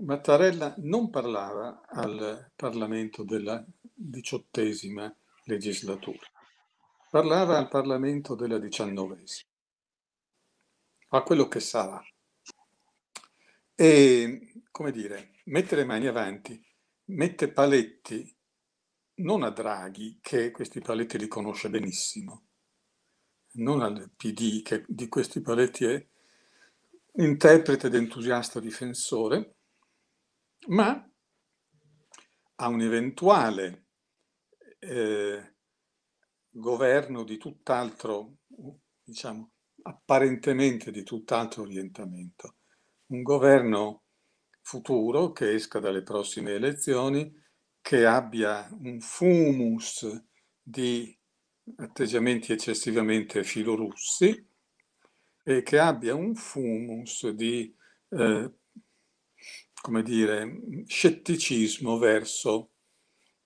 Mattarella non parlava al Parlamento della diciottesima legislatura, parlava al Parlamento della diciannovesima, a quello che sarà. E, come dire, mettere le mani avanti, mette paletti non a Draghi, che questi paletti li conosce benissimo, non al PD, che di questi paletti è interprete ed entusiasta difensore, ma a un eventuale eh, governo di tutt'altro, diciamo, apparentemente di tutt'altro orientamento. Un governo futuro che esca dalle prossime elezioni, che abbia un fumus di atteggiamenti eccessivamente filorussi e che abbia un fumus di eh, come dire, scetticismo verso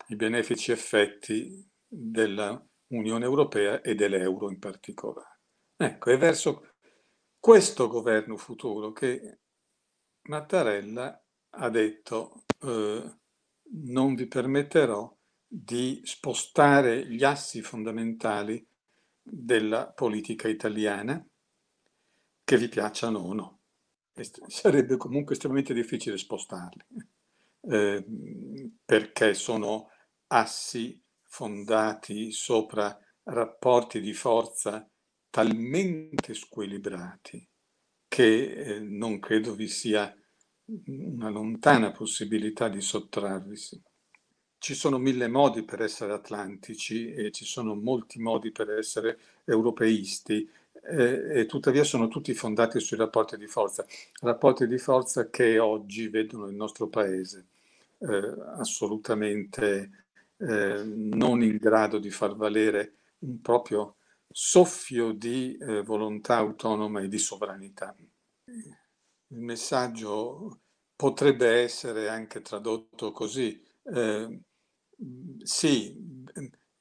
i benefici effetti dell'Unione Europea e dell'euro in particolare. Ecco, è verso questo governo futuro che Mattarella ha detto eh, non vi permetterò di spostare gli assi fondamentali della politica italiana, che vi piacciono o no. sarebbe comunque estremamente difficile spostarli, eh, perché sono assi fondati sopra rapporti di forza talmente squilibrati che eh, non credo vi sia una lontana possibilità di sottrarvisi. Ci sono mille modi per essere atlantici e ci sono molti modi per essere europeisti eh, e tuttavia sono tutti fondati sui rapporti di forza, rapporti di forza che oggi vedono il nostro paese eh, assolutamente eh, non in grado di far valere un proprio soffio di eh, volontà autonoma e di sovranità. Il messaggio potrebbe essere anche tradotto così. Eh, sì,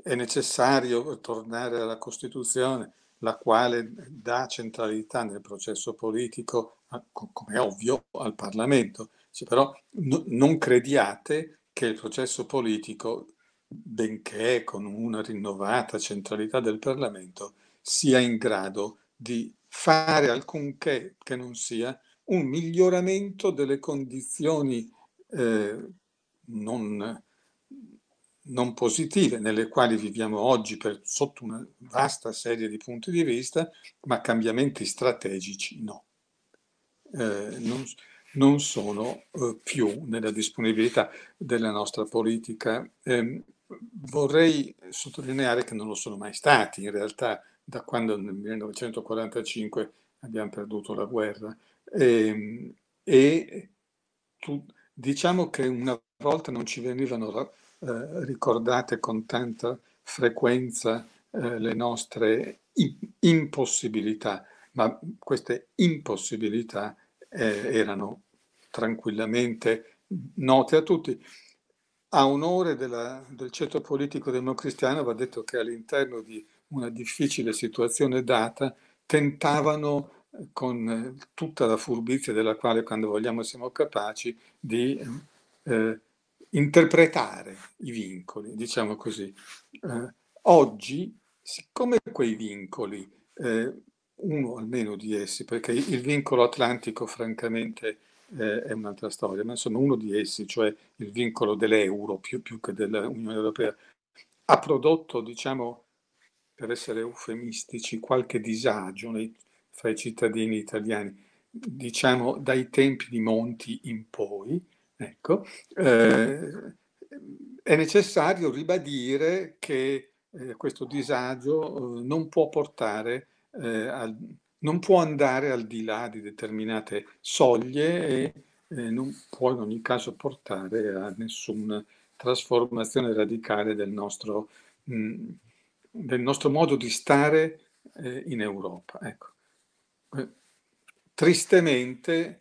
è necessario tornare alla Costituzione, la quale dà centralità nel processo politico, come è ovvio, al Parlamento. Cioè, però no, non crediate che il processo politico, benché con una rinnovata centralità del Parlamento, sia in grado di fare alcunché che non sia un miglioramento delle condizioni eh, non non positive nelle quali viviamo oggi per, sotto una vasta serie di punti di vista, ma cambiamenti strategici no. Eh, non, non, sono eh, più nella disponibilità della nostra politica. Eh, vorrei sottolineare che non lo sono mai stati, in realtà da quando nel 1945 abbiamo perduto la guerra. Ehm, e, tu, diciamo che una volta non ci venivano eh, ricordate con tanta frequenza eh, le nostre impossibilità, ma queste impossibilità eh, erano tranquillamente note a tutti. A onore della, del ceto politico democristiano va detto che all'interno di una difficile situazione data tentavano eh, con eh, tutta la furbizia della quale quando vogliamo siamo capaci di eh, interpretare i vincoli, diciamo così. Eh, oggi, siccome quei vincoli, eh, uno almeno di essi, perché il vincolo atlantico francamente eh, è un'altra storia, ma insomma uno di essi, cioè il vincolo dell'euro più, più che dell'Unione Europea, ha prodotto, diciamo, per essere eufemistici, qualche disagio nei, fra i cittadini italiani, diciamo dai tempi di Monti in poi, Ecco, eh, è necessario ribadire che eh, questo disagio eh, non può portare eh, al, non può andare al di là di determinate soglie e eh, non può in ogni caso portare a nessuna trasformazione radicale del nostro, mh, mm, del nostro modo di stare eh, in Europa. Ecco. tristemente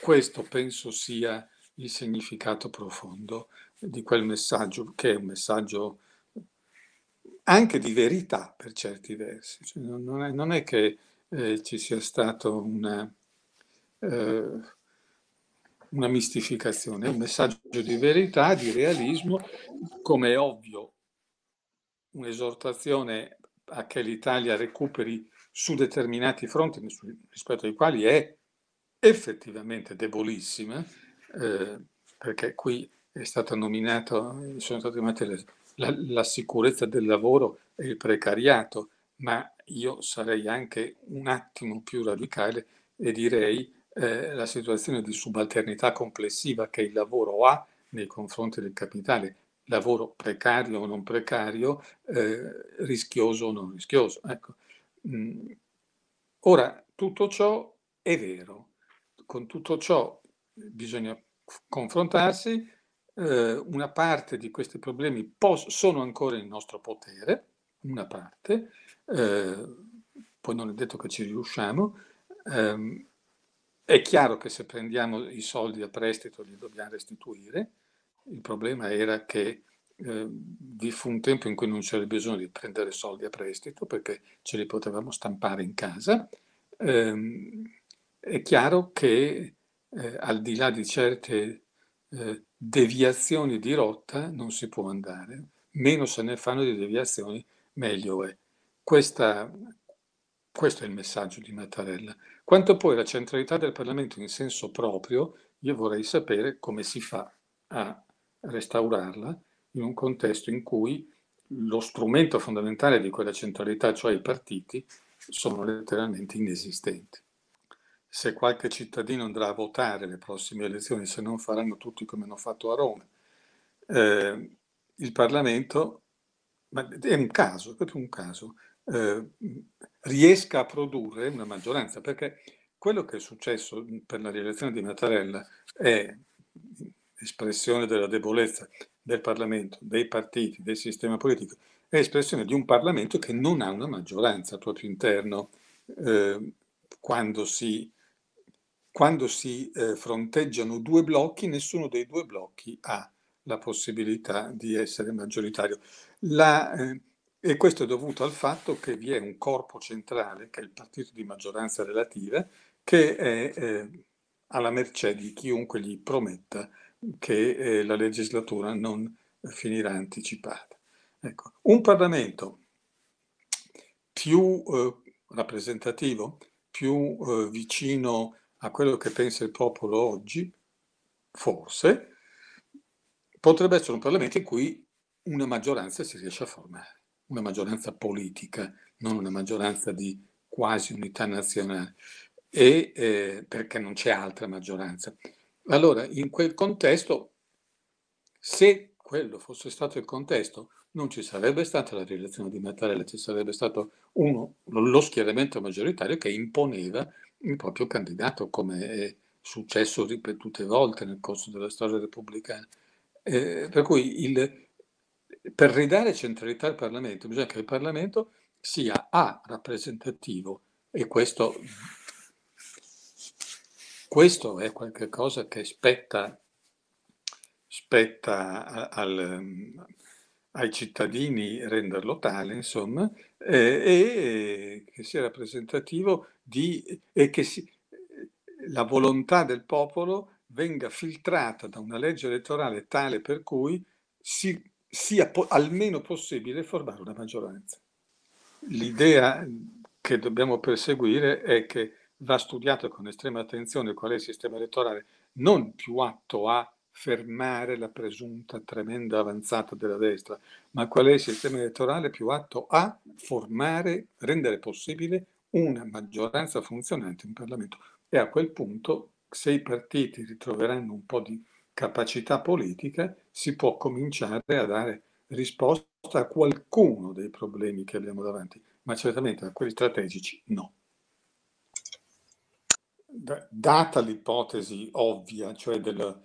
questo penso sia il significato profondo di quel messaggio, che è un messaggio anche di verità per certi versi. Cioè, non, è, non, è, che eh, ci sia stata una, eh, una mistificazione, è un messaggio di verità, di realismo, come è ovvio un'esortazione a che l'Italia recuperi su determinati fronti rispetto ai quali è effettivamente debolissima, eh, perché qui è stato nominato, sono state nominate la, la sicurezza del lavoro e il precariato, ma io sarei anche un attimo più radicale e direi eh, la situazione di subalternità complessiva che il lavoro ha nei confronti del capitale, lavoro precario o non precario, eh, rischioso o non rischioso. Ecco. Mm. Ora, tutto ciò è vero, con tutto ciò bisogna confrontarsi, eh, una parte di questi problemi sono ancora in nostro potere, una parte, eh, poi non è detto che ci riusciamo, eh, è chiaro che se prendiamo i soldi a prestito li dobbiamo restituire, il problema era che eh, vi fu un tempo in cui non c'era bisogno di prendere soldi a prestito perché ce li potevamo stampare in casa. Eh, è chiaro che eh, al di là di certe eh, deviazioni di rotta non si può andare. Meno se ne fanno di deviazioni, meglio è. Questa, questo è il messaggio di Mattarella. Quanto poi alla centralità del Parlamento in senso proprio, io vorrei sapere come si fa a restaurarla in un contesto in cui lo strumento fondamentale di quella centralità, cioè i partiti, sono letteralmente inesistenti se qualche cittadino andrà a votare le prossime elezioni, se non faranno tutti come hanno fatto a Roma, eh, il Parlamento, ma è un caso, è un caso, eh, riesca a produrre una maggioranza, perché quello che è successo per la rielezione di Mattarella è espressione della debolezza del Parlamento, dei partiti, del sistema politico, è espressione di un Parlamento che non ha una maggioranza al proprio interno eh, quando si quando si eh, fronteggiano due blocchi, nessuno dei due blocchi ha la possibilità di essere maggioritario. La, eh, e questo è dovuto al fatto che vi è un corpo centrale, che è il partito di maggioranza relativa, che è eh, alla mercé di chiunque gli prometta che eh, la legislatura non finirà anticipata. Ecco, un Parlamento più eh, rappresentativo, più eh, vicino a quello che pensa il popolo oggi, forse, potrebbe essere un Parlamento in cui una maggioranza si riesce a formare, una maggioranza politica, non una maggioranza di quasi unità nazionale, e, eh, perché non c'è altra maggioranza. Allora, in quel contesto, se quello fosse stato il contesto, non ci sarebbe stata la relazione di Mattarella, ci sarebbe stato uno, lo schieramento maggioritario che imponeva il proprio candidato, come è successo ripetute volte nel corso della storia repubblicana. Eh, per cui il, per ridare centralità al Parlamento bisogna che il Parlamento sia A rappresentativo e questo, questo è qualcosa che spetta, spetta al, ai cittadini renderlo tale, insomma, eh, e che sia rappresentativo di, e eh, che si, la volontà del popolo venga filtrata da una legge elettorale tale per cui si, sia po- almeno possibile formare una maggioranza. L'idea che dobbiamo perseguire è che va studiato con estrema attenzione qual è il sistema elettorale, non più atto a fermare la presunta tremenda avanzata della destra, ma qual è il sistema elettorale più atto a formare, rendere possibile una maggioranza funzionante in Parlamento e a quel punto se i partiti ritroveranno un po' di capacità politica si può cominciare a dare risposta a qualcuno dei problemi che abbiamo davanti, ma certamente a quelli strategici no. Data l'ipotesi ovvia, cioè del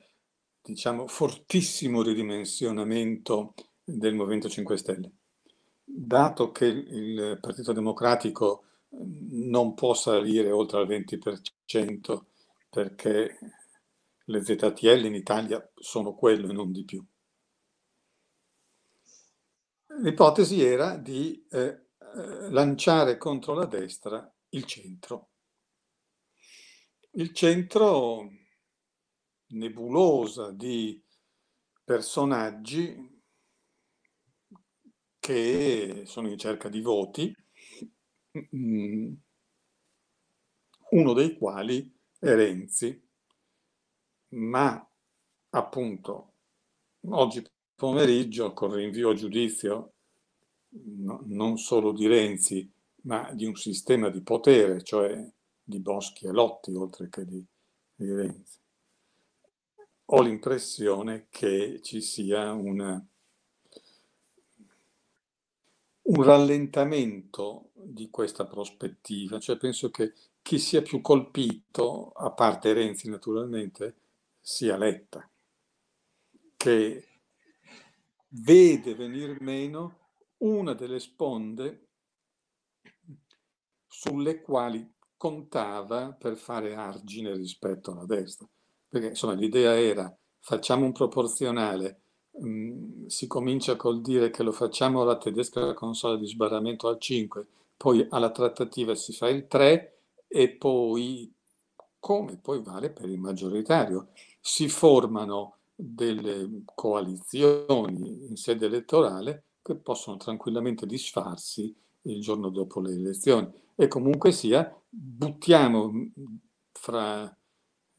diciamo, fortissimo ridimensionamento del Movimento 5 Stelle, dato che il Partito Democratico non può salire oltre al 20% perché le ZTL in Italia sono quello e non di più. L'ipotesi era di eh, eh, lanciare contro la destra il centro. Il centro nebulosa di personaggi che sono in cerca di voti Mm, mm. uno dei quali è Renzi, ma appunto oggi pomeriggio con rinvio a giudizio no, non solo di Renzi, ma di un sistema di potere, cioè di Boschi e Lotti, oltre che di, di Renzi. Ho l'impressione che ci sia una un rallentamento di questa prospettiva, cioè penso che chi sia più colpito, a parte Renzi naturalmente, sia Letta, che vede venir meno una delle sponde sulle quali contava per fare argine rispetto alla destra. Perché insomma l'idea era facciamo un proporzionale si comincia col dire che lo facciamo alla tedesca con sala di sbarramento al 5, poi alla trattativa si fa il 3 e poi, come poi vale per il maggioritario, si formano delle coalizioni in sede elettorale che possono tranquillamente disfarsi il giorno dopo le elezioni. E comunque sia, buttiamo fra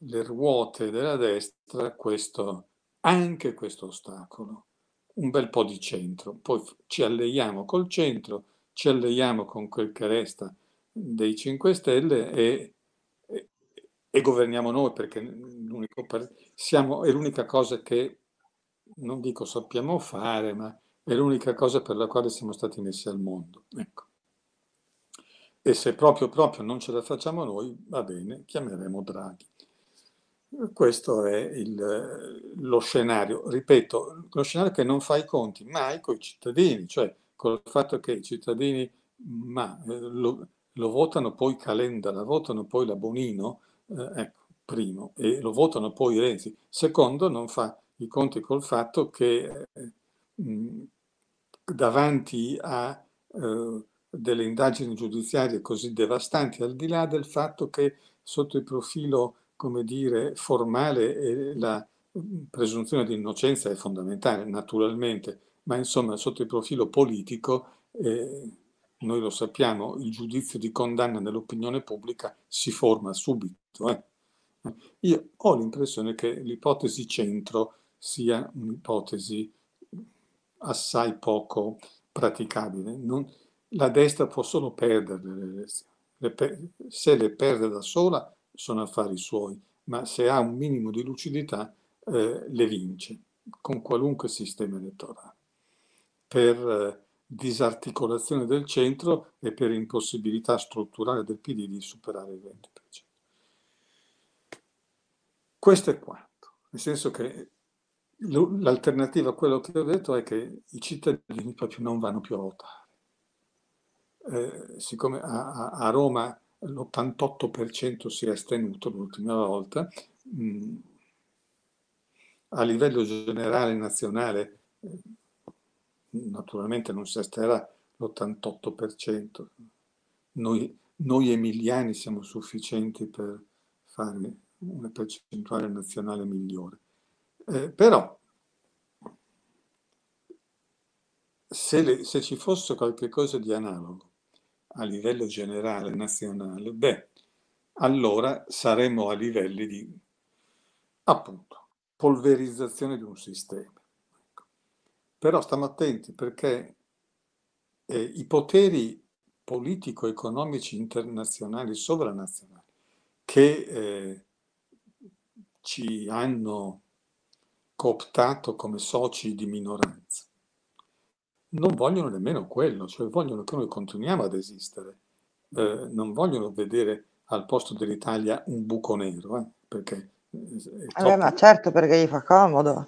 le ruote della destra questo, anche questo ostacolo, un bel po' di centro, poi ci alleiamo col centro, ci alleiamo con quel che resta dei 5 Stelle e, e, e governiamo noi perché siamo, è l'unica cosa che, non dico sappiamo fare, ma è l'unica cosa per la quale siamo stati messi al mondo. Ecco. E se proprio proprio non ce la facciamo noi, va bene, chiameremo Draghi. Questo è il, lo scenario, ripeto, lo scenario che non fa i conti mai con i cittadini, cioè col fatto che i cittadini ma, eh, lo, lo, votano poi Calenda, lo votano poi la Bonino, eh, ecco, primo, e lo votano poi Renzi. Secondo, non fa i conti col fatto che eh, mh, davanti a eh, delle indagini giudiziarie così devastanti, al di là del fatto che sotto il profilo come dire, formale la mm, presunzione di innocenza è fondamentale, naturalmente, ma insomma sotto il profilo politico, eh, noi lo sappiamo, il giudizio di condanna nell'opinione pubblica si forma subito. Eh. eh io ho l'impressione che l'ipotesi centro sia un'ipotesi mm, assai poco praticabile. Non, la destra può solo perdere le elezioni. se le perde da sola sono affari suoi, ma se ha un minimo di lucidità eh, le vince con qualunque sistema elettorale. Per eh, disarticolazione del centro e per impossibilità strutturale del PD di superare il 20%. Questo è quanto, nel senso che l'alternativa a quello che ho detto è che i cittadini proprio non vanno più a votare. Eh, siccome a, a Roma l'88% si è astenuto l'ultima volta. Mm, a livello generale nazionale eh, naturalmente non si asterrà l'88%. Noi, noi emiliani siamo sufficienti per fare una percentuale nazionale migliore. Eh, però se, le, se, ci fosse qualcosa di analogo a livello generale nazionale, beh, allora saremo a livelli di, appunto, polverizzazione di un sistema. Ecco. Però stiamo attenti perché eh, i poteri politico-economici internazionali, sovranazionali, che eh, ci hanno cooptato come soci di minoranza, non vogliono nemmeno quello, cioè vogliono che noi continuiamo ad esistere, eh, non vogliono vedere al posto dell'Italia un buco nero, eh, perché... Eh, allora, ma certo, perché gli fa comodo.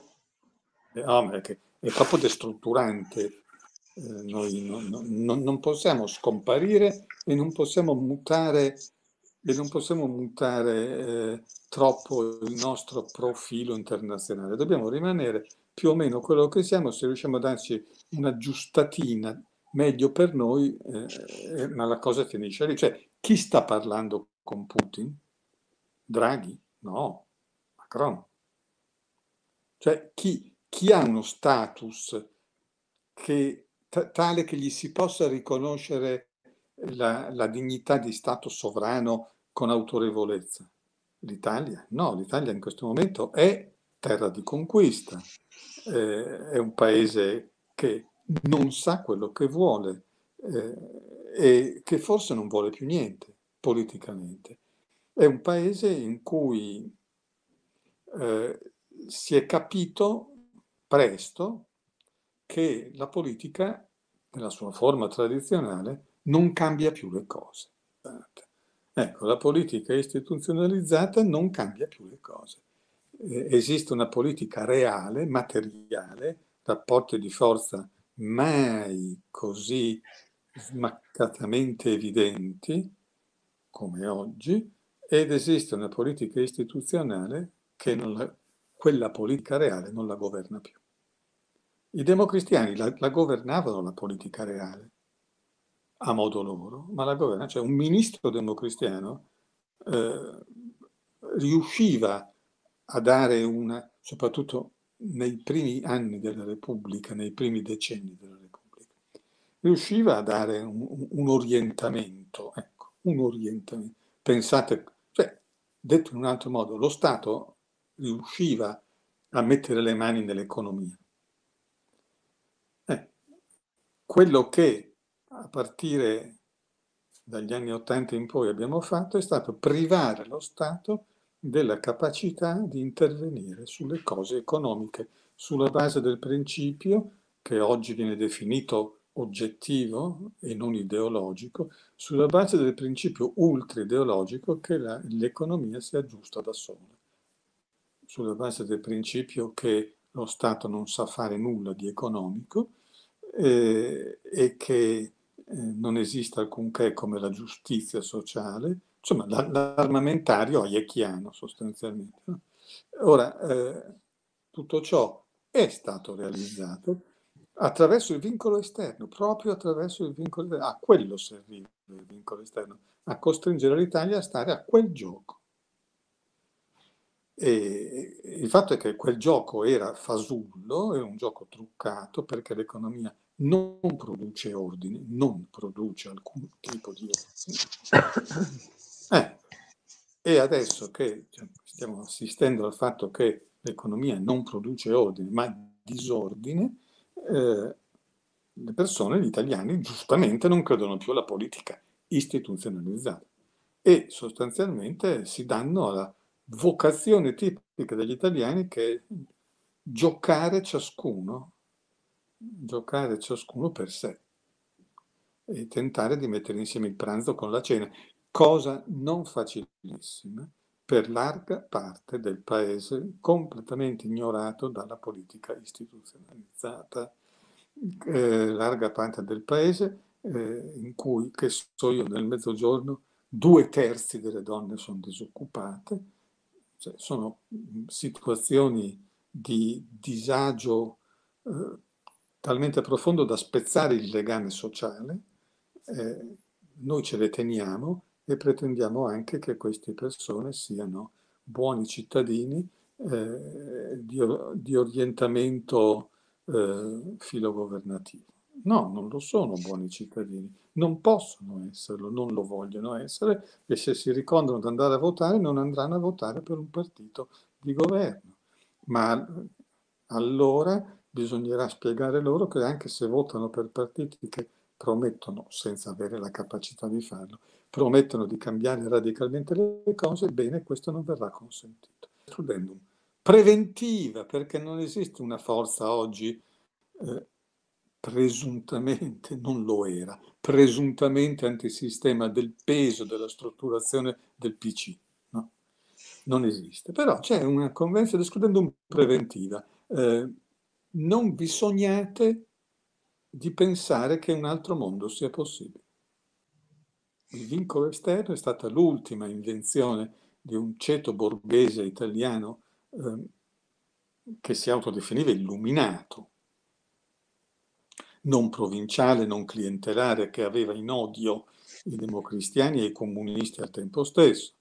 Eh, no, ah, perché è troppo destrutturante. Eh, noi no, no, non possiamo scomparire e non possiamo mutare e non possiamo mutare eh, troppo il nostro profilo internazionale, dobbiamo rimanere più o meno quello che siamo, se riusciamo a darci una giustatina meglio per noi, eh, eh, ma la cosa finisce lì. Cioè, chi sta parlando con Putin? Draghi? No, Macron. Cioè, chi, chi ha uno status che, tale che gli si possa riconoscere la, la dignità di Stato sovrano con autorevolezza? L'Italia? No, l'Italia in questo momento è terra di conquista, eh, è un paese che non sa quello che vuole eh, e che forse non vuole più niente politicamente. È un paese in cui eh, si è capito presto che la politica, nella sua forma tradizionale, non cambia più le cose. Ecco, la politica istituzionalizzata non cambia più le cose. Eh, esiste una politica reale, materiale, rapporti di forza mai così smaccatamente evidenti come oggi, ed esiste una politica istituzionale che la, quella politica reale non la governa più. I democristiani la, la governavano la politica reale, a modo loro, ma la governa, cioè un ministro democristiano eh, riusciva a dare una, soprattutto nei primi anni della Repubblica, nei primi decenni della Repubblica, riusciva a dare un, un orientamento, ecco, un orientamento. Pensate, cioè, detto in un altro modo, lo Stato riusciva a mettere le mani nell'economia. Eh, quello che a partire dagli anni Ottanta in poi abbiamo fatto è stato privare lo Stato della capacità di intervenire sulle cose economiche sulla base del principio che oggi viene definito oggettivo e non ideologico, sulla base del principio ultra-ideologico che l'economia si aggiusta da sola, sulla base del principio che lo Stato non sa fare nulla di economico eh, e che eh, non esiste alcunché come la giustizia sociale, Insomma, l'armamentario aiechiano sostanzialmente. Ora, eh, tutto ciò è stato realizzato attraverso il vincolo esterno, proprio attraverso il vincolo esterno. A quello serviva il vincolo esterno, a costringere l'Italia a stare a quel gioco. E il fatto è che quel gioco era fasullo, era un gioco truccato perché l'economia non produce ordine, non produce alcun tipo di ordine. Eh, e adesso che cioè, stiamo assistendo al fatto che l'economia non produce ordine, ma disordine, eh, le persone, gli italiani, giustamente non credono più alla politica istituzionalizzata e sostanzialmente si danno alla vocazione tipica degli italiani che è giocare ciascuno, giocare ciascuno per sé e tentare di mettere insieme il pranzo con la cena, cosa non facilissima per larga parte del paese completamente ignorato dalla politica istituzionalizzata. Eh, larga parte del paese eh, in cui, che so io, nel mezzogiorno due terzi delle donne sono disoccupate, cioè, sono mm, situazioni di disagio eh, talmente profondo da spezzare il legame sociale, eh, noi ce le teniamo e pretendiamo anche che queste persone siano buoni cittadini eh, di, di, orientamento eh, filogovernativo. No, non lo sono buoni cittadini, non possono esserlo, non lo vogliono essere e se si ricordano di andare a votare non andranno a votare per un partito di governo. Ma allora bisognerà spiegare loro che anche se votano per partiti che promettono, senza avere la capacità di farlo, promettono di cambiare radicalmente le cose, bene, questo non verrà consentito. Studendum. Preventiva, perché non esiste una forza oggi, eh, presuntamente, non lo era, presuntamente antisistema del peso della strutturazione del PC. No? Non esiste. Però c'è una convenzione, studendum preventiva. Eh, non vi sognate di pensare che un altro mondo sia possibile. Il vincolo esterno è stata l'ultima invenzione di un ceto borghese italiano eh, che si autodefiniva illuminato, non provinciale, non clientelare, che aveva in odio i democristiani e i comunisti al tempo stesso,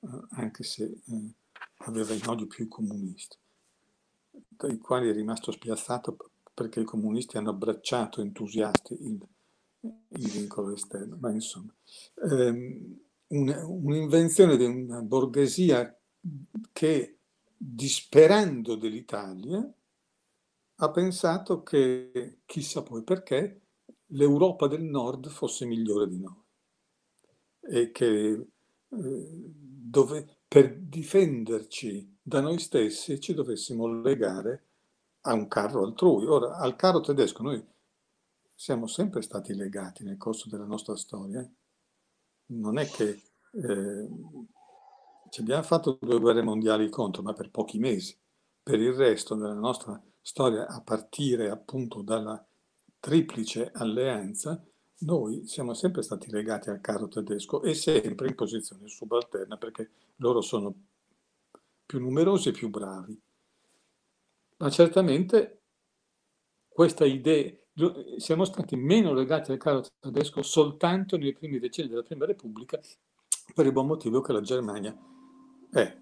eh, anche se eh, aveva in odio più i comunisti, dai quali è rimasto spiazzato perché i comunisti hanno abbracciato entusiasti il il vincolo esterno, ma insomma, ehm, un'invenzione di una borghesia che, disperando dell'Italia, ha pensato che, chissà poi perché, l'Europa del Nord fosse migliore di noi e che eh, dove, per difenderci da noi stessi ci dovessimo legare a un carro altrui. Ora, al carro tedesco noi siamo sempre stati legati nel corso della nostra storia. Non è che eh, ci abbiamo fatto due guerre mondiali contro, ma per pochi mesi. Per il resto della nostra storia, a partire appunto dalla triplice alleanza, noi siamo sempre stati legati al caso tedesco e sempre in posizione subalterna perché loro sono più numerosi e più bravi. Ma certamente questa idea, siamo stati meno legati al caso tedesco soltanto nei primi decenni della Prima Repubblica per il buon motivo che la Germania eh,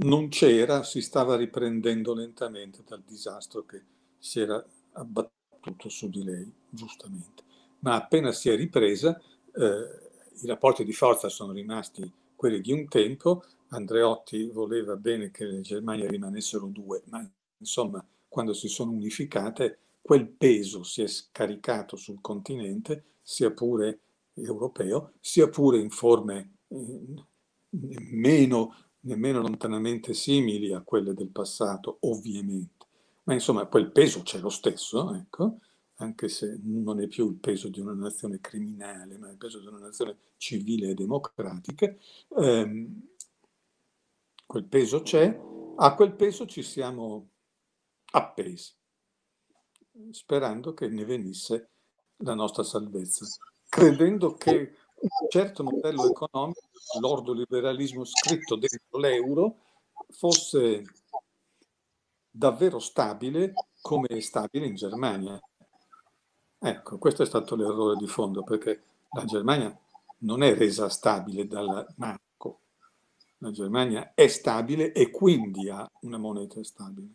non c'era, si stava riprendendo lentamente dal disastro che si era abbattuto su di lei, giustamente. Ma appena si è ripresa, eh, i rapporti di forza sono rimasti quelli di un tempo, Andreotti voleva bene che le Germanie rimanessero due, ma insomma quando si sono unificate quel peso si è scaricato sul continente, sia pure europeo, sia pure in forme eh, nemmeno, nemmeno lontanamente simili a quelle del passato, ovviamente. Ma insomma, quel peso c'è lo stesso, ecco, anche se non è più il peso di una nazione criminale, ma il peso di una nazione civile e democratica, ehm, quel peso c'è, a quel peso ci siamo appesi sperando che ne venisse la nostra salvezza, credendo che un certo modello economico, l'ordoliberalismo scritto dentro l'euro, fosse davvero stabile come è stabile in Germania. Ecco, questo è stato l'errore di fondo, perché la Germania non è resa stabile dal Marco. La Germania è stabile e quindi ha una moneta stabile.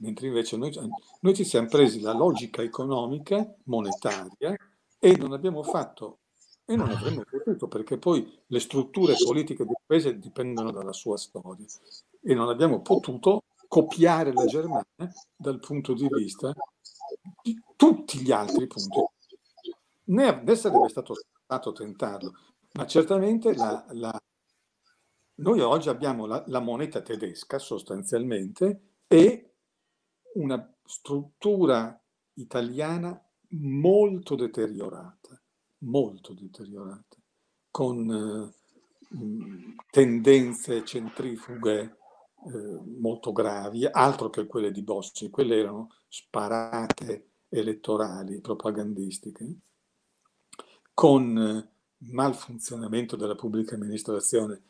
mentre invece noi, noi ci siamo presi la logica economica, monetaria, e non abbiamo fatto e non avremmo potuto perché poi le strutture politiche del paese dipendono dalla sua storia e non abbiamo potuto copiare la Germania dal punto di vista di tutti gli altri punti. Ne, adesso sarebbe stato stato tentarlo, ma certamente la, la... noi oggi abbiamo la, la moneta tedesca sostanzialmente e una struttura italiana molto deteriorata, molto deteriorata, con eh, tendenze centrifughe eh, molto gravi, altro che quelle di Bossi, quelle erano sparate elettorali, propagandistiche, con eh, malfunzionamento della pubblica amministrazione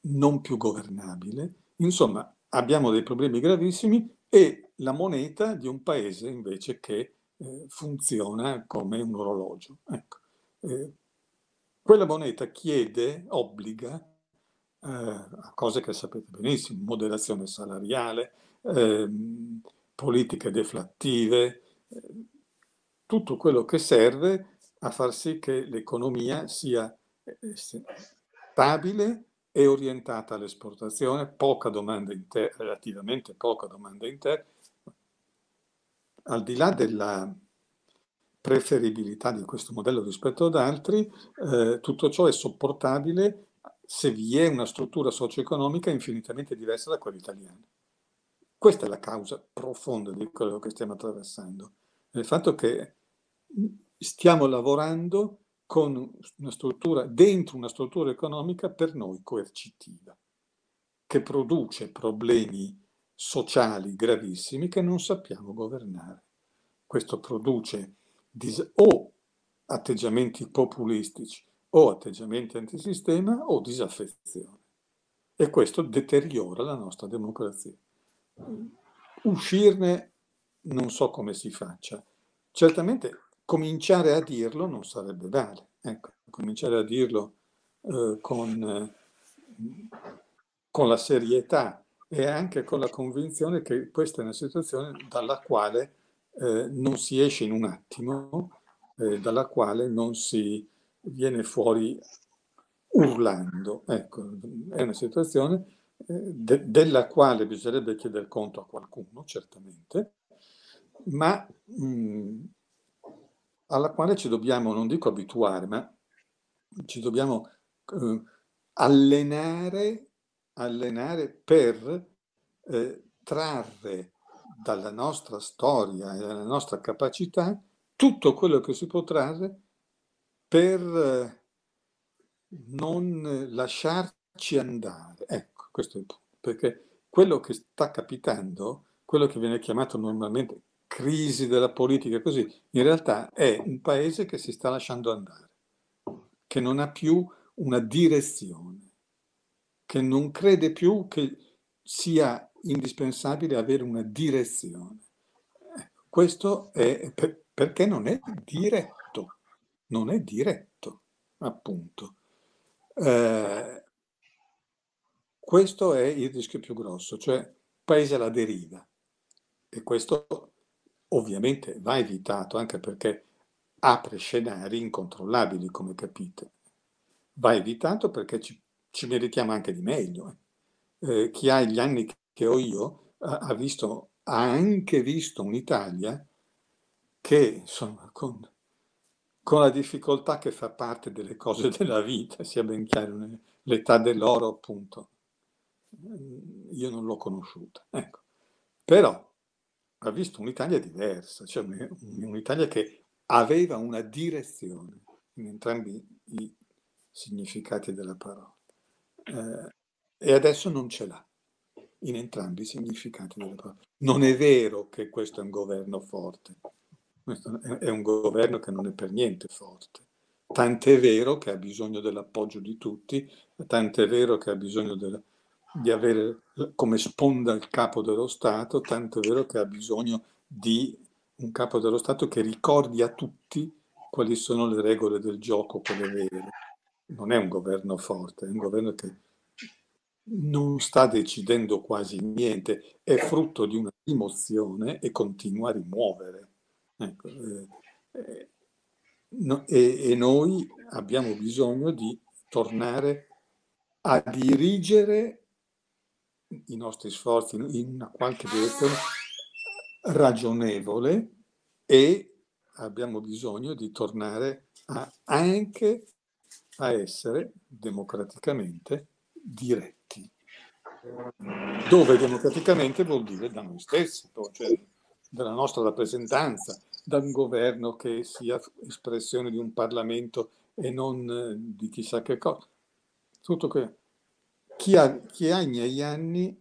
non più governabile, insomma abbiamo dei problemi gravissimi e la moneta di un paese invece che eh, funziona come un orologio. Ecco. Eh, quella moneta chiede, obbliga, eh, a cose che sapete benissimo, moderazione salariale, ehm, politiche deflattive, eh, tutto quello che serve a far sì che l'economia sia eh, stabile è orientata all'esportazione, poca domanda interna, relativamente poca domanda interna, al di là della preferibilità di questo modello rispetto ad altri, eh, tutto ciò è sopportabile se vi è una struttura socio-economica infinitamente diversa da quella italiana. Questa è la causa profonda di quello che stiamo attraversando, il fatto che stiamo lavorando con una struttura, dentro una struttura economica per noi coercitiva, che produce problemi sociali gravissimi che non sappiamo governare. Questo produce o atteggiamenti populistici o atteggiamenti antisistema o disaffezione. E questo deteriora la nostra democrazia. Uscirne non so come si faccia. Certamente cominciare a dirlo non sarebbe male. Ecco, cominciare a dirlo eh, con, eh, con la serietà e anche con la convinzione che questa è una situazione dalla quale eh, non si esce in un attimo, eh, dalla quale non si viene fuori urlando. Ecco, è una situazione eh, de della quale bisognerebbe chiedere conto a qualcuno, certamente, ma mh, mm, alla quale ci dobbiamo, non dico abituare, ma ci dobbiamo eh, allenare, allenare per eh, trarre dalla nostra storia e dalla nostra capacità tutto quello che si può trarre per eh, non lasciarci andare. Ecco, questo è il punto, perché quello che sta capitando, quello che viene chiamato normalmente crisi della politica, così, in realtà è un paese che si sta lasciando andare, che non ha più una direzione, che non crede più che sia indispensabile avere una direzione. Questo è per, perché non è diretto, non è diretto, appunto. Eh, questo è il rischio più grosso, cioè paese alla deriva. E questo ovviamente va evitato anche perché apre scenari incontrollabili, come capite. Va evitato perché ci, ci meritiamo anche di meglio. Eh, eh chi ha gli anni che ho io ha, ha, visto, ha anche visto un'Italia che, insomma, con, con, la difficoltà che fa parte delle cose della vita, sia ben chiaro, l'età dell'oro, appunto, mm, io non l'ho conosciuta. Ecco. Però ha visto un'Italia diversa, cioè un'Italia che aveva una direzione in entrambi i significati della parola. Eh, e adesso non ce l'ha in entrambi i significati della parola. Non è vero che questo è un governo forte, questo è un governo che non è per niente forte. Tant'è vero che ha bisogno dell'appoggio di tutti, tant'è vero che ha bisogno della, di avere come sponda il capo dello Stato, tanto è vero che ha bisogno di un capo dello Stato che ricordi a tutti quali sono le regole del gioco, quelle vere. Non è un governo forte, è un governo che non sta decidendo quasi niente, è frutto di una rimozione e continua a rimuovere. Ecco, eh, eh, no, e, e noi abbiamo bisogno di tornare a dirigere i nostri sforzi in una qualche direzione ragionevole e abbiamo bisogno di tornare a, anche a essere democraticamente diretti. Dove democraticamente vuol dire da noi stessi, cioè dalla nostra rappresentanza, da un governo che sia espressione di un Parlamento e non eh, di chissà che cosa. Tutto questo chi ha, chi ha i miei anni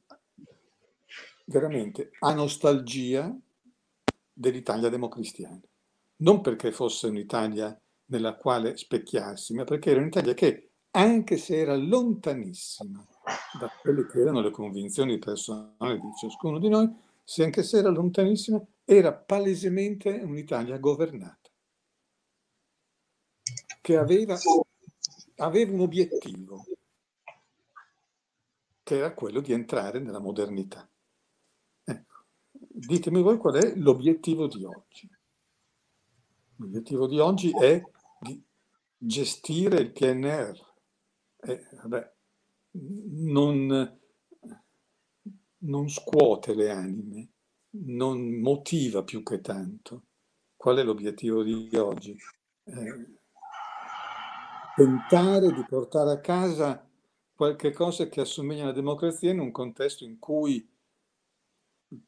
veramente ha nostalgia dell'Italia democristiana. Non perché fosse un'Italia nella quale specchiarsi, ma perché era un'Italia che, anche se era lontanissima da quelle che erano le convinzioni personali di ciascuno di noi, se anche se era lontanissima, era palesemente un'Italia governata, che aveva, aveva un obiettivo, che era quello di entrare nella modernità. Ecco. Ditemi voi qual è l'obiettivo di oggi. L'obiettivo di oggi è di gestire il PNR. Eh, vabbè, non, non scuote le anime, non motiva più che tanto. Qual è l'obiettivo di oggi? Eh, tentare di portare a casa qualche cosa che assomiglia alla democrazia in un contesto in cui i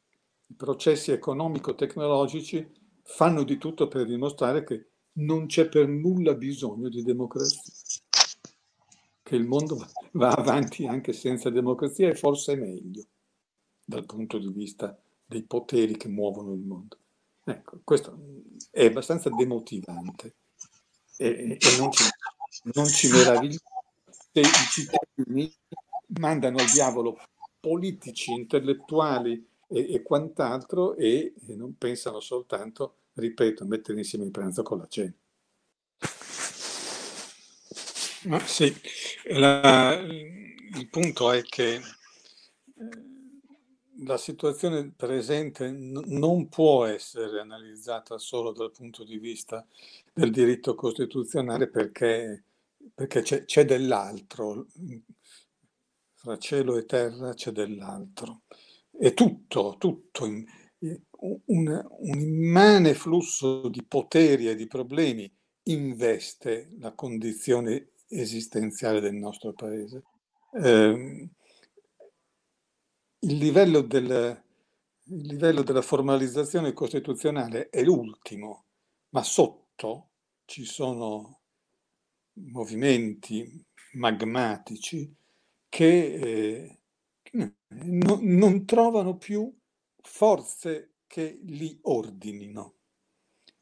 processi economico-tecnologici fanno di tutto per dimostrare che non c'è per nulla bisogno di democrazia, che il mondo va avanti anche senza democrazia e forse è meglio dal punto di vista dei poteri che muovono il mondo. Ecco, questo è abbastanza demotivante e, e non, ci, non ci meravigliamo se i cittadini mandano al diavolo politici, intellettuali e, e quant'altro e, e non pensano soltanto, ripeto, a mettere insieme il pranzo con la cena. Ma sì, la, il punto è che eh, la situazione presente n- non può essere analizzata solo dal punto di vista del diritto costituzionale perché perché c'è, dell'altro, mm, fra cielo e terra c'è dell'altro. È tutto, tutto, in, eh, un, un immane flusso di poteri e di problemi investe la condizione esistenziale del nostro paese. Eh, il, livello del, il livello della formalizzazione costituzionale è l'ultimo, ma sotto ci sono movimenti magmatici che eh, no, non trovano più forze che li ordinino.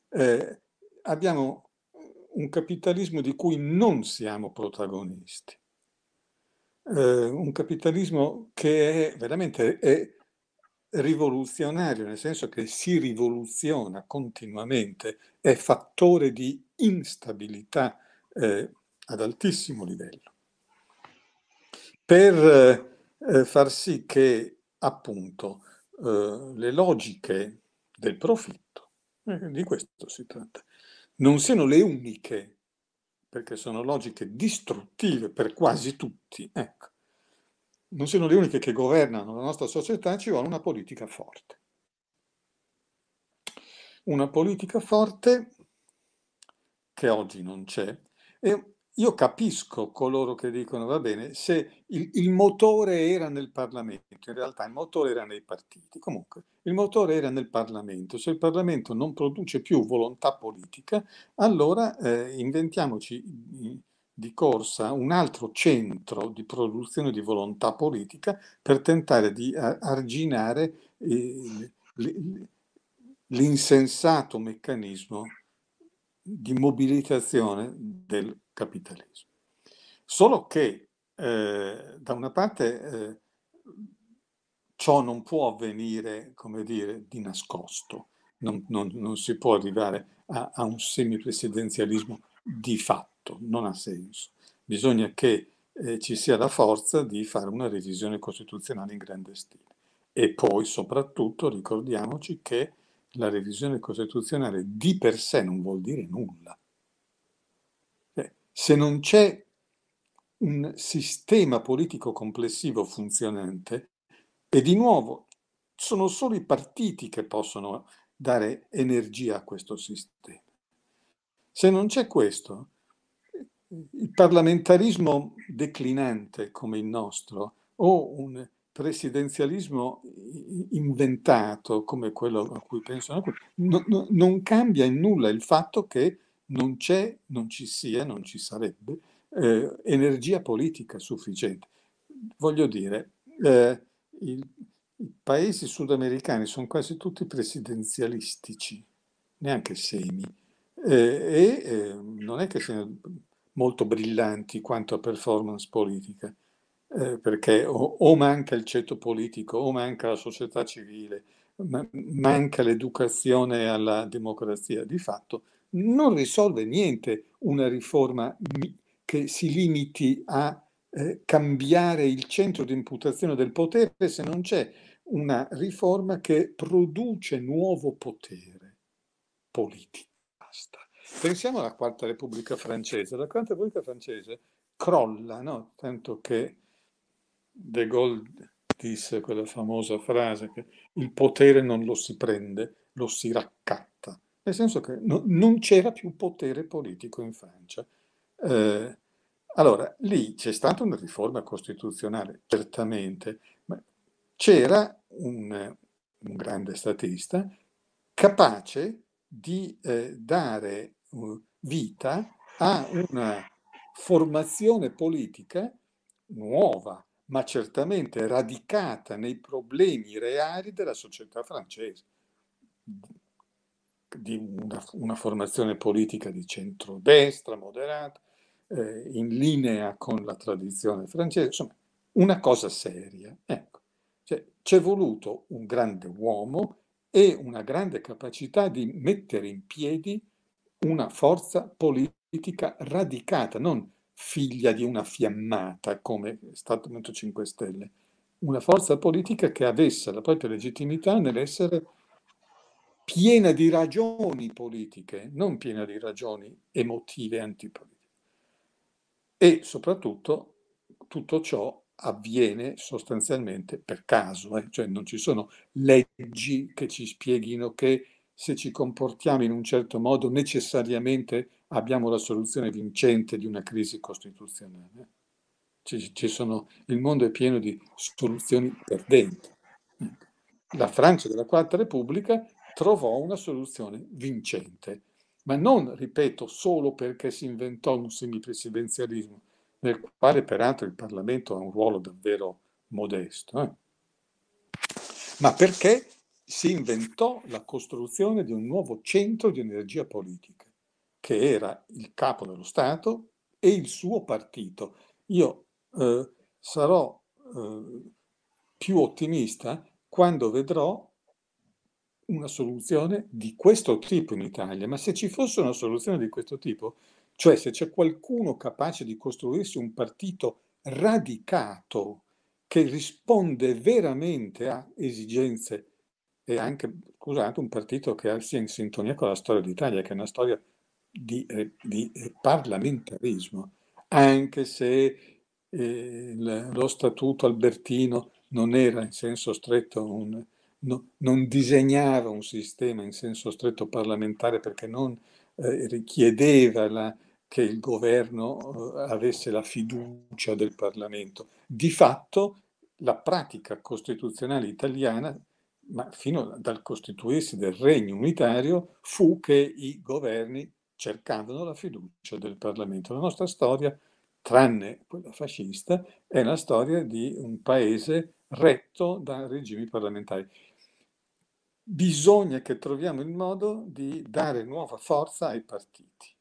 Eh, abbiamo un capitalismo di cui non siamo protagonisti, eh, un capitalismo che è veramente è rivoluzionario, nel senso che si rivoluziona continuamente, è fattore di instabilità eh, ad altissimo livello, per eh, eh far sì che appunto eh, le logiche del profitto, eh, di questo si tratta, non siano le uniche, perché sono logiche distruttive per quasi tutti, ecco, non siano le uniche che governano la nostra società, ci vuole una politica forte una politica forte che oggi non c'è, e io capisco coloro che dicono, va bene, se il, il, motore era nel Parlamento, in realtà il motore era nei partiti, comunque il motore era nel Parlamento, se il Parlamento non produce più volontà politica, allora eh, inventiamoci di corsa un altro centro di produzione di volontà politica per tentare di arginare eh, l'insensato meccanismo di mobilitazione del capitalismo. Solo che eh, da una parte eh, ciò non può avvenire, come dire, di nascosto, non, non, non si può arrivare a, a un semipresidenzialismo di fatto, non ha senso. Bisogna che eh, ci sia la forza di fare una revisione costituzionale in grande stile. E poi soprattutto ricordiamoci che la revisione costituzionale di per sé non vuol dire nulla. Cioè, se non c'è un sistema politico complessivo funzionante, e di nuovo sono solo i partiti che possono dare energia a questo sistema. Se non c'è questo, il parlamentarismo declinante come il nostro o un presidenzialismo inventato come quello a cui pensano, no, non cambia in nulla il fatto che non c'è, non ci sia, non ci sarebbe eh, energia politica sufficiente. Voglio dire, eh, i, i paesi sudamericani sono quasi tutti presidenzialistici, neanche semi, eh, e eh, non è che siano molto brillanti quanto a performance politica eh, perché o, o, manca il ceto politico, o manca la società civile, ma, manca l'educazione alla democrazia. Di fatto non risolve niente una riforma che si limiti a eh, cambiare il centro di imputazione del potere se non c'è una riforma che produce nuovo potere politico. Basta. Pensiamo alla Quarta Repubblica francese. La Quarta Repubblica francese crolla, no? tanto che De Gaulle disse quella famosa frase che il potere non lo si prende, lo si raccatta, nel senso che no, non c'era più potere politico in Francia. Eh, allora, lì c'è stata una riforma costituzionale, certamente, ma c'era un, un grande statista capace di eh, dare uh, vita a una formazione politica nuova, ma certamente radicata nei problemi reali della società francese, di una, una formazione politica di centrodestra, moderata, eh, in linea con la tradizione francese, insomma, una cosa seria. Ecco, cioè, c'è voluto un grande uomo e una grande capacità di mettere in piedi una forza politica radicata, non figlia di una fiammata come è Stato il Movimento 5 Stelle, una forza politica che avesse la propria legittimità nell'essere piena di ragioni politiche, non piena di ragioni emotive antipolitiche. E soprattutto tutto ciò avviene sostanzialmente per caso, eh? cioè non ci sono leggi che ci spieghino che se ci comportiamo in un certo modo necessariamente abbiamo la soluzione vincente di una crisi costituzionale. Ci, ci sono, il mondo è pieno di soluzioni perdenti. La Francia della Quarta Repubblica trovò una soluzione vincente, ma non, ripeto, solo perché si inventò un semipresidenzialismo, nel quale peraltro il Parlamento ha un ruolo davvero modesto, eh? ma perché si inventò la costruzione di un nuovo centro di energia politica, che era il capo dello Stato e il suo partito. Io eh, sarò eh, più ottimista quando vedrò una soluzione di questo tipo in Italia, ma se ci fosse una soluzione di questo tipo, cioè se c'è qualcuno capace di costruirsi un partito radicato che risponde veramente a esigenze e eh. anche, scusate, un partito che sia in sintonia con la storia d'Italia, che è una storia di, eh, di eh, parlamentarismo, anche se eh, lo statuto albertino non era in senso stretto un, no, non disegnava un sistema in senso stretto parlamentare perché non eh, richiedeva la, che il governo eh, avesse la fiducia del Parlamento. Di fatto la pratica costituzionale italiana ma fino dal costituirsi del regno unitario, fu che i governi cercavano la fiducia del Parlamento. La nostra storia, tranne quella fascista, è la storia di un paese retto da regimi parlamentari. Bisogna che troviamo il modo di dare nuova forza ai partiti.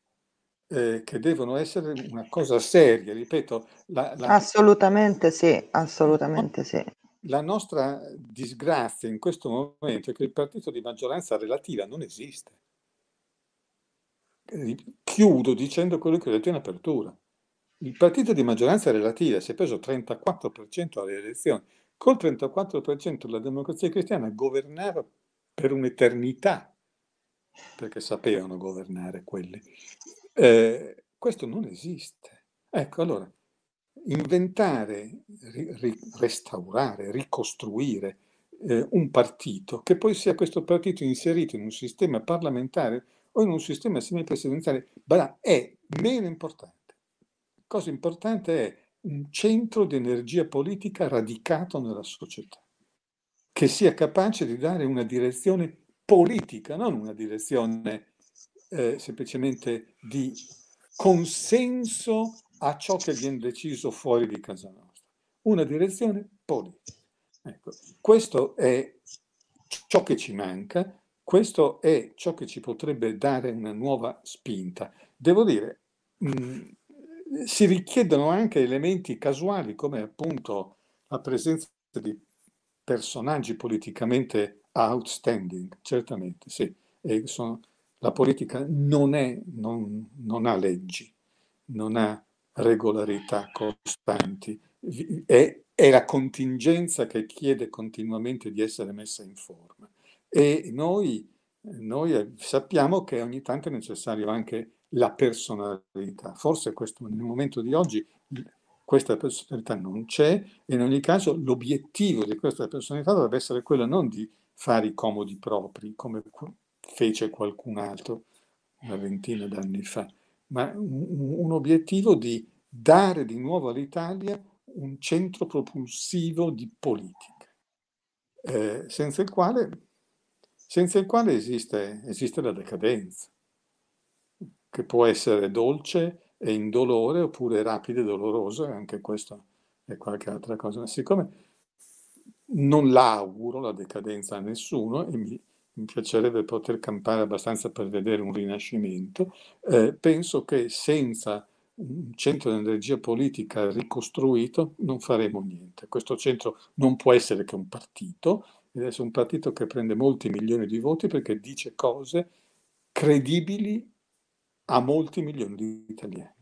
Eh, che devono essere una cosa seria, ripeto. La, la... Assolutamente sì, assolutamente sì la nostra disgrazia in questo momento è che il partito di maggioranza relativa non esiste. Chiudo dicendo quello che ho detto in apertura. Il partito di maggioranza relativa si è preso 34% alle elezioni. Col 34% la democrazia cristiana governava per un'eternità, perché sapevano governare quelli. Eh, questo non esiste. Ecco, allora, inventare, ri, restaurare, ricostruire eh, un partito, che poi sia questo partito inserito in un sistema parlamentare o in un sistema semipresidenziale, è meno importante. La Cosa importante è un centro di energia politica radicato nella società, che sia capace di dare una direzione politica, non una direzione eh, semplicemente di consenso a ciò che viene deciso fuori di casa nostra. Una direzione politica. Ecco, questo è ciò che ci manca, questo è ciò che ci potrebbe dare una nuova spinta. Devo dire, mh, mm, si richiedono anche elementi casuali come appunto la presenza di personaggi politicamente outstanding, certamente, sì. Sono, la politica non, è, non, non ha leggi, non ha regolarità costanti, è, è la contingenza che chiede continuamente di essere messa in forma. E noi, noi eh, sappiamo che ogni tanto è necessario anche la personalità. Forse questo, nel momento di oggi questa personalità non c'è e in ogni caso l'obiettivo di questa personalità dovrebbe essere quello non di fare i comodi propri come fece qualcun altro una ventina d'anni fa, ma un, un obiettivo di dare di nuovo all'Italia un centro propulsivo di politica, eh, senza, il quale, senza il quale, esiste, esiste la decadenza, che può essere dolce e indolore oppure rapida e dolorosa, anche questa è qualche altra cosa. ma Siccome non l'auguro la decadenza a nessuno e mi, mi piacerebbe poter campare abbastanza per vedere un rinascimento, eh, penso che senza un centro di energia politica ricostruito non faremo niente. Questo centro non può essere che un partito, ed è un partito che prende molti milioni di voti perché dice cose credibili a molti milioni di italiani.